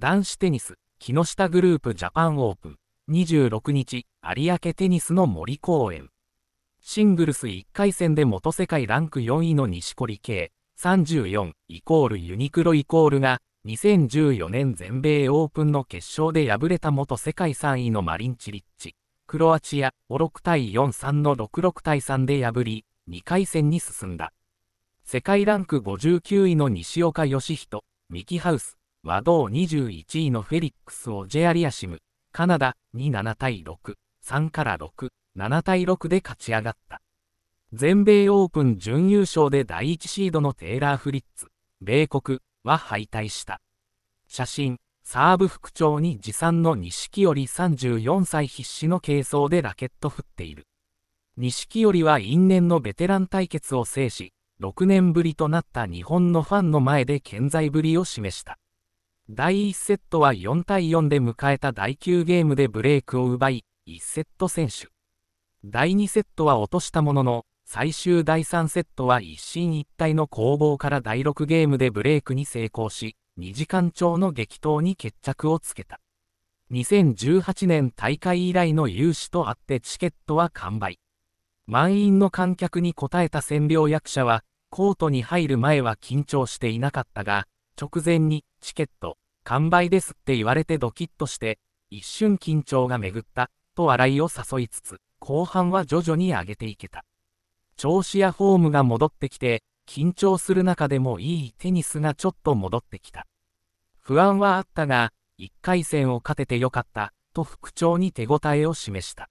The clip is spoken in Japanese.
男子テニス、木下グループジャパンオープン、26日、有明テニスの森公園。シングルス1回戦で元世界ランク4位の錦織圭、34イコールユニクロイコールが、2014年全米オープンの決勝で敗れた元世界3位のマリンチリッチ、クロアチア5 6対43の66対3で破り、2回戦に進んだ。世界ランク59位の西岡良仁、ミキハウス、和道21位のフェリックスをジェアリアシム、カナダに7対6、3から6、7対6で勝ち上がった。全米オープン準優勝で第1シードのテイラー・フリッツ、米国は敗退した。写真、サーブ副長に持参の錦織34歳必死の軽装でラケット振っている。錦織は因縁のベテラン対決を制し、6年ぶりとなった日本のファンの前で健在ぶりを示した。第1セットは4対4で迎えた第9ゲームでブレークを奪い、1セット先取。第2セットは落としたものの、最終第3セットは一進一退の攻防から第6ゲームでブレークに成功し、2時間超の激闘に決着をつけた。2018年大会以来の融資とあってチケットは完売。満員の観客に応えた千両役者は、コートに入る前は緊張していなかったが、直前に、チケット、完売ですって言われてドキッとして、一瞬緊張が巡った、と笑いを誘いつつ、後半は徐々に上げていけた。調子やフォームが戻ってきて、緊張する中でもいいテニスがちょっと戻ってきた。不安はあったが、1回戦を勝ててよかった、と復調に手応えを示した。